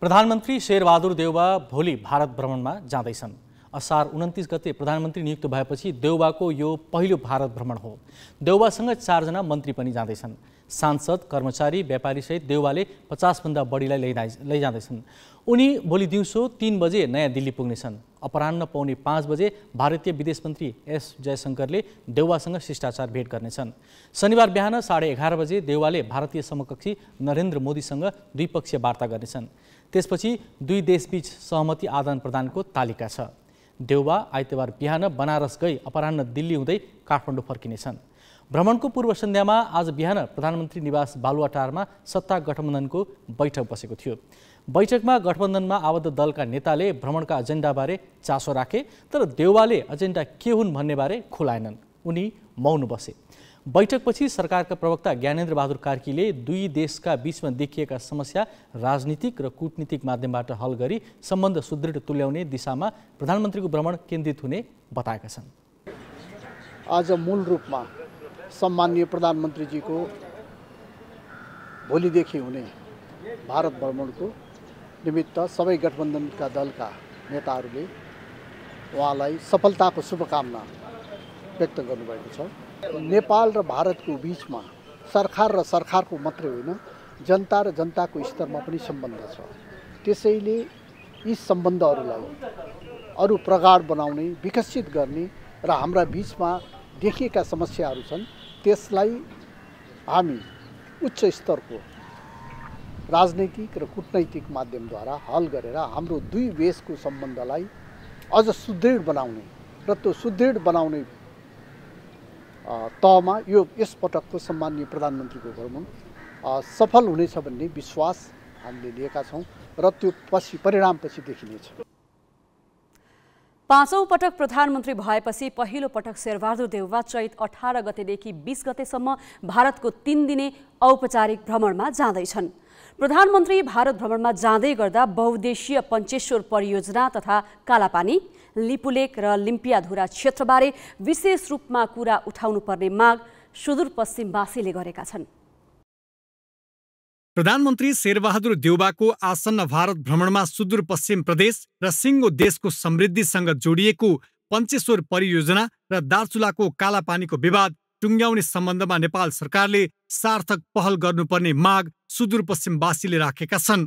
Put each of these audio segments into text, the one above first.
प्रधानमन्त्री शेरबहादुर देउबा भोलि भारत भ्रमणमा जाँदैछन् असार उन्तिस गते प्रधानमन्त्री नियुक्त भएपछि देउबाको यो पहिलो भारत भ्रमण हो देउबासँग चारजना मन्त्री पनि जाँदैछन् सांसद कर्मचारी व्यापारीसहित देउबाले पचासभन्दा बढीलाई लैजाँदैछन् उनी भोलि दिउँसो तिन बजे नयाँ दिल्ली पुग्नेछन् अपरान्न पाउने पाँच बजे भारतीय विदेश मन्त्री एस जयशङ्करले देउवासँग शिष्टाचार भेट गर्नेछन् शनिबार बिहान साढे एघार बजे देउवाले भारतीय समकक्षी नरेन्द्र मोदीसँग द्विपक्षीय वार्ता गर्नेछन् त्यसपछि दुई देशबीच सहमति आदान प्रदानको तालिका छ देउवा आइतबार बिहान बनारस गई अपराह दिल्ली हुँदै काठमाडौँ फर्किनेछन् भ्रमणको पूर्व सन्ध्यामा आज बिहान प्रधानमन्त्री निवास बालुवाटारमा सत्ता गठबन्धनको बैठक बसेको थियो बैठकमा गठबन्धनमा आबद्ध दलका नेताले भ्रमणका एजेन्डाबारे चासो राखे तर देउवाले एजेन्डा के हुन् भन्नेबारे खुलाएनन् उनी मौन बसे बैठकपछि सरकारका प्रवक्ता ज्ञानेन्द्र बहादुर कार्कीले दुई देशका बिचमा देखिएका समस्या राजनीतिक र कुटनीतिक माध्यमबाट हल गरी सम्बन्ध सुदृढ तुल्याउने दिशामा प्रधानमन्त्रीको भ्रमण केन्द्रित हुने बताएका छन् आज मूल रूपमा सम्मान्य प्रधानमन्त्रीजीको भोलिदेखि हुने भारत भ्रमणको निमित्त सबै गठबन्धनका दलका नेताहरूले उहाँलाई सफलताको शुभकामना व्यक्त गर्नुभएको छ नेपाल र भारतको बिचमा सरकार र सरकारको मात्रै होइन जनता र जनताको स्तरमा पनि सम्बन्ध छ त्यसैले यी सम्बन्धहरूलाई अरू प्रगाढ बनाउने विकसित गर्ने र हाम्रा बिचमा देखिएका समस्याहरू छन् त्यसलाई हामी उच्च स्तरको राजनैतिक र कुटनैतिक माध्यमद्वारा हल गरेर हाम्रो दुई देशको सम्बन्धलाई अझ सुदृढ बनाउने र त्यो सुदृढ बनाउने तहमा यो यसपटकको सम्माननीय प्रधानमन्त्रीको भ्रमण सफल हुनेछ भन्ने विश्वास हामीले लिएका छौँ र त्यो पछि परिणाम पछि देखिनेछ पाँचौं पटक प्रधानमन्त्री भएपछि पहिलो पटक शेरबहादुर देउवा चैत अठार गतेदेखि बिस गतेसम्म भारतको तीन दिने औपचारिक भ्रमणमा जाँदैछन् प्रधानमन्त्री भारत भ्रमणमा जाँदै गर्दा बहुद्देशीय पञ्चेश्वर परियोजना तथा कालापानी लिपुलेक र लिम्पियाधुरा क्षेत्रबारे विशेष रूपमा कुरा उठाउनुपर्ने माग सुदूरपश्चिमवासीले गरेका छन् प्रधानमन्त्री शेरबहादुर देउबाको आसन्न भारत भ्रमणमा सुदूरपश्चिम प्रदेश र सिङ्गो देशको समृद्धिसँग जोडिएको पञ्चेश्वर परियोजना र दार्चुलाको कालापानीको विवाद टुङ्ग्याउने सम्बन्धमा नेपाल सरकारले सार्थक पहल गर्नुपर्ने माग सुदूरपश्चिमवासीले राखेका छन्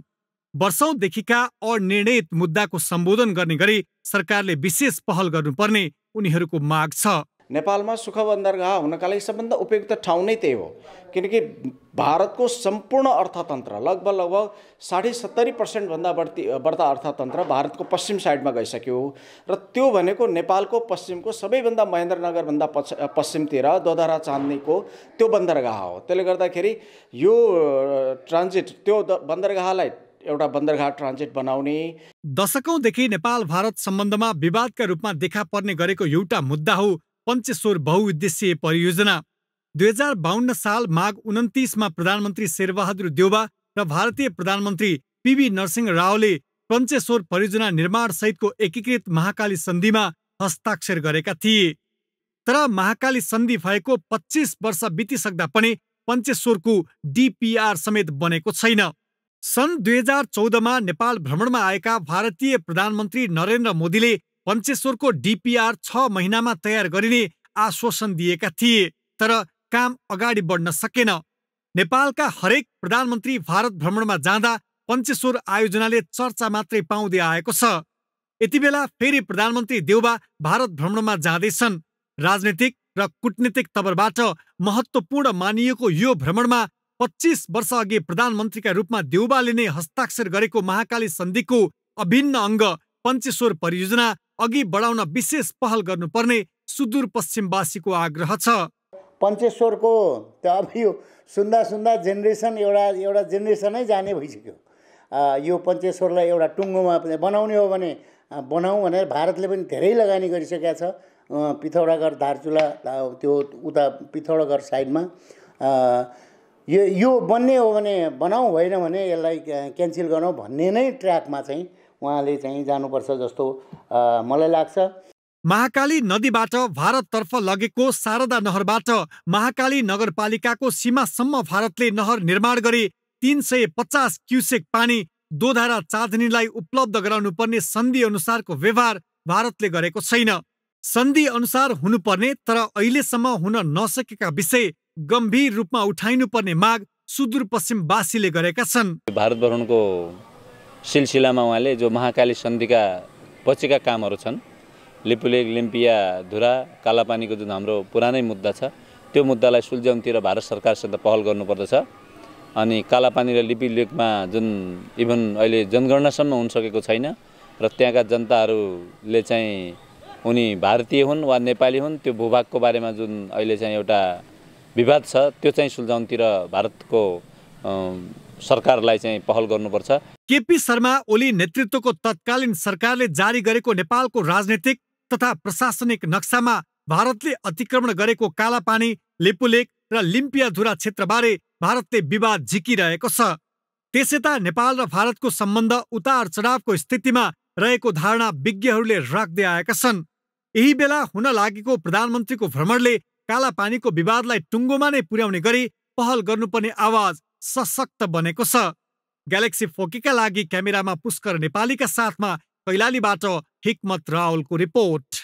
वर्षौंदेखिका अनिर्णयित मुद्दाको सम्बोधन गर्ने गरी सरकारले विशेष पहल गर्नुपर्ने उनीहरूको माग छ नेपालमा सुख बन्दरगाह हुनका लागि सबभन्दा उपयुक्त ठाउँ नै त्यही हो किनकि भारतको सम्पूर्ण अर्थतन्त्र लगभग लगभग साढे सत्तरी पर्सेन्टभन्दा बढ्ती बढ्दा अर्थतन्त्र भारतको पश्चिम साइडमा गइसक्यो र त्यो भनेको नेपालको पश्चिमको सबैभन्दा महेन्द्रनगरभन्दा पश्च पश्चिमतिर दोधरा चाँदनीको त्यो बन्दरगाह हो त्यसले गर्दाखेरि यो ट्रान्जिट त्यो बन्दरगाहलाई एउटा बन्दरगाह ट्रान्जिट बनाउने दशकौँदेखि नेपाल भारत सम्बन्धमा विवादका रूपमा देखा पर्ने गरेको एउटा मुद्दा हो पञ्चेश्वर बहुउद्देश्यीय परियोजना दुई हजार बाहन्न साल माघ उन्तिसमा प्रधानमन्त्री शेरबहादुर देउवा र भारतीय प्रधानमन्त्री पिबी नरसिंह रावले पञ्चेश्वर परियोजना निर्माण सहितको एकीकृत महाकाली सन्धिमा हस्ताक्षर गरेका थिए तर महाकाली सन्धि भएको पच्चिस वर्ष बितिसक्दा पनि पञ्चेश्वरको डिपिआर समेत बनेको छैन सन् दुई हजार चौधमा नेपाल भ्रमणमा आएका भारतीय प्रधानमन्त्री नरेन्द्र मोदीले पञ्चेश्वरको डिपिआर छ महिनामा तयार गरिने आश्वासन दिएका थिए तर काम अगाडि बढ्न सकेन नेपालका हरेक प्रधानमन्त्री भारत भ्रमणमा जाँदा पञ्चेश्वर आयोजनाले चर्चा मात्रै पाउँदै आएको छ यति बेला फेरि प्रधानमन्त्री देउबा भारत भ्रमणमा जाँदैछन् राजनीतिक र कुटनीतिक तवरबाट महत्त्वपूर्ण मानिएको यो भ्रमणमा पच्चिस वर्षअघि प्रधानमन्त्रीका रूपमा देउबाले नै हस्ताक्षर गरेको महाकाली सन्धिको अभिन्न अङ्ग पञ्चेश्वर परियोजना अघि बढाउन विशेष पहल गर्नुपर्ने सुदूरपश्चिमवासीको आग्रह छ पञ्चेश्वरको त्यो अब यो सुन्दा सुन्दा जेनेरेसन एउटा एउटा जेनेरेसनै जाने भइसक्यो यो पञ्चेश्वरलाई एउटा टुङ्गोमा बनाउने हो भने बनाऊ भनेर भारतले पनि धेरै लगानी गरिसकेका छ पिथौरागढ धारचुला त्यो उता पिथौरागढ साइडमा यो यो बन्ने हो भने बनाऊ होइन भने यसलाई क्यान्सिल गरौँ भन्ने नै ट्र्याकमा चाहिँ उहाँले चाहिँ जानुपर्छ जस्तो मलाई लाग्छ महाकाली नदीबाट भारततर्फ लगेको शारदा नहरबाट महाकाली नगरपालिकाको सीमासम्म भारतले नहर निर्माण गरी तिन सय पचास क्युसेक पानी दोधारा चाँदनीलाई उपलब्ध गराउनुपर्ने सन्धि अनुसारको व्यवहार भारतले गरेको छैन सन्धि अनुसार हुनुपर्ने तर अहिलेसम्म हुन नसकेका विषय गम्भीर रूपमा उठाइनुपर्ने माग सुदूरपश्चिमवासीले गरेका छन् भारत भ्रमणको सिलसिलामा उहाँले जो महाकाली सन्धिका पछिका कामहरू छन् लिपुलेक लिम्पिया धुरा कालापानीको जुन हाम्रो पुरानै मुद्दा छ त्यो मुद्दालाई सुल्झ्याउनुतिर भारत सरकारसित पहल गर्नुपर्दछ अनि कालापानी र लिपिलेकमा जुन इभन अहिले जनगणनासम्म हुनसकेको छैन र त्यहाँका जनताहरूले चाहिँ उनी भारतीय हुन् वा नेपाली हुन् त्यो भूभागको बारेमा जुन अहिले चाहिँ एउटा विवाद छ त्यो चाहिँ सुल्झाउनुतिर भारतको सरकारलाई चाहिँ पहल गर्नुपर्छ केपी शर्मा ओली नेतृत्वको तत्कालीन सरकारले जारी गरेको नेपालको राजनैतिक तथा प्रशासनिक नक्सामा भारतले अतिक्रमण गरेको कालापानी लिपुलेक र लिम्पियाधुरा क्षेत्रबारे भारतले विवाद झिकिरहेको छ यता नेपाल र भारतको सम्बन्ध उतार चढावको स्थितिमा रहेको धारणा विज्ञहरूले राख्दै आएका छन् यही बेला हुन लागेको प्रधानमन्त्रीको भ्रमणले कालापानीको विवादलाई टुङ्गोमा नै पुर्याउने गरी पहल गर्नुपर्ने आवाज सशक्त बनेको छ ग्यालेक्सी फोकीका लागि क्यामेरामा पुष्कर नेपालीका साथमा कैलालीबाट हिक्मत रावलको रिपोर्ट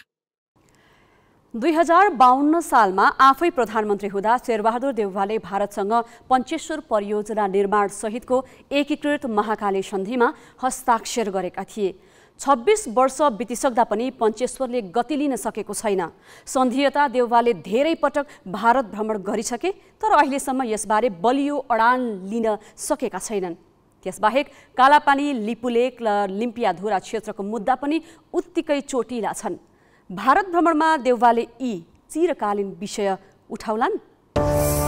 दुई हजार बाहन्न सालमा आफै प्रधानमन्त्री हुँदा शेरबहादुर देउवाले भारतसँग पञ्चेश्वर परियोजना निर्माण सहितको एकीकृत महाकाली सन्धिमा हस्ताक्षर गरेका थिए छब्बिस वर्ष बितिसक्दा पनि पञ्चेश्वरले गति लिन सकेको छैन सन्धियता देउवाले धेरै पटक भारत भ्रमण गरिसके तर अहिलेसम्म यसबारे बलियो अडान लिन सकेका छैनन् त्यसबाहेक कालापानी लिपुलेक र लिम्पियाधुरा क्षेत्रको मुद्दा पनि उत्तिकै चोटिला छन् भारत भ्रमणमा देउवाले यी चिरकालीन विषय उठाउलान्